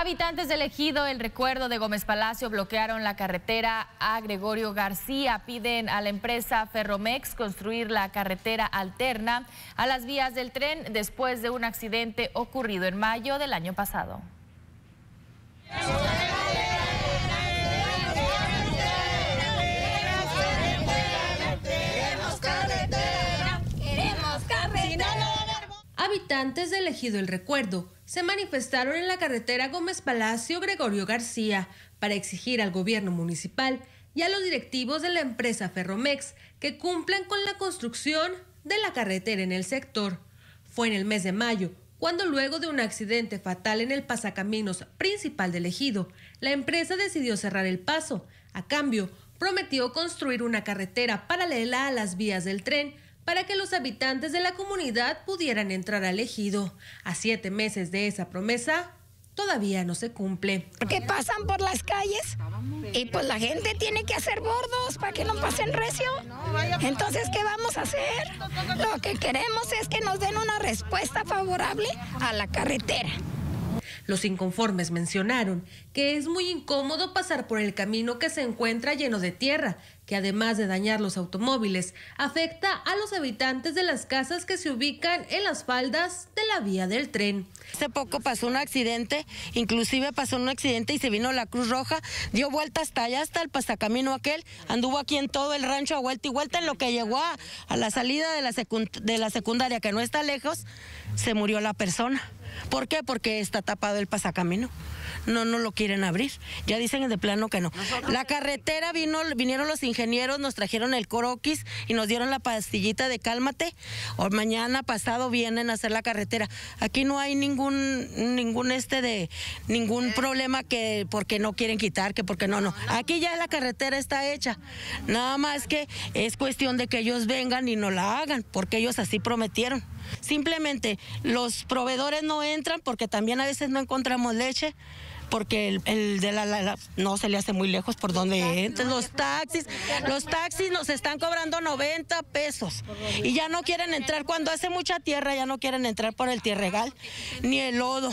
Habitantes del ejido El Recuerdo de Gómez Palacio bloquearon la carretera a Gregorio García. Piden a la empresa Ferromex construir la carretera alterna a las vías del tren después de un accidente ocurrido en mayo del año pasado. Antes de Elegido El Recuerdo se manifestaron en la carretera Gómez Palacio Gregorio García para exigir al gobierno municipal y a los directivos de la empresa Ferromex que cumplan con la construcción de la carretera en el sector. Fue en el mes de mayo cuando luego de un accidente fatal en el pasacaminos principal del ejido, la empresa decidió cerrar el paso. A cambio, prometió construir una carretera paralela a las vías del tren para que los habitantes de la comunidad pudieran entrar al ejido. A siete meses de esa promesa, todavía no se cumple. Que pasan por las calles y pues la gente tiene que hacer bordos para que no pasen recio. Entonces, ¿qué vamos a hacer? Lo que queremos es que nos den una respuesta favorable a la carretera. Los inconformes mencionaron que es muy incómodo pasar por el camino que se encuentra lleno de tierra, que además de dañar los automóviles, afecta a los habitantes de las casas que se ubican en las faldas de la vía del tren. Hace poco pasó un accidente, inclusive pasó un accidente y se vino la Cruz Roja, dio vuelta hasta allá, hasta el pasacamino aquel, anduvo aquí en todo el rancho a vuelta y vuelta en lo que llegó a, la salida de la, de la secundaria, que no está lejos, se murió la persona. ¿Por qué? Porque está tapado el pasacamino. No, no lo quieren abrir. Ya dicen de plano que no. la carretera vino, vinieron los ingenieros, nos trajeron el croquis y nos dieron la pastillita de cálmate. O mañana pasado vienen a hacer la carretera. Aquí no hay ningún, ningún este de, ningún eh. problema que porque no quieren quitar, que porque no, no. Aquí ya la carretera está hecha. Nada más que es cuestión de que ellos vengan y no la hagan, porque ellos así prometieron. Simplemente los proveedores no entran porque también a veces no encontramos leche porque el, de la, no se le hace muy lejos por donde entran Los taxis, los taxis nos están cobrando 90 pesos y ya no quieren entrar. Cuando hace mucha tierra ya no quieren entrar por el tierregal, ni el lodo,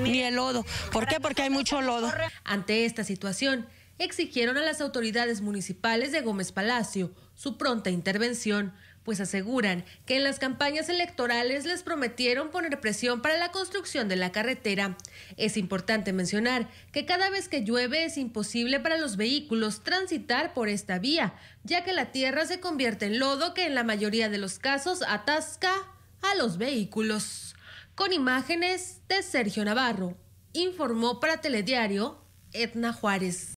ni el lodo. ¿Por qué? Porque hay mucho lodo. Ante esta situación, exigieron a las autoridades municipales de Gómez Palacio su pronta intervención pues aseguran que en las campañas electorales les prometieron poner presión para la construcción de la carretera. Es importante mencionar que cada vez que llueve es imposible para los vehículos transitar por esta vía, ya que la tierra se convierte en lodo que en la mayoría de los casos atasca a los vehículos. Con imágenes de Sergio Navarro, informó para Telediario Edna Juárez.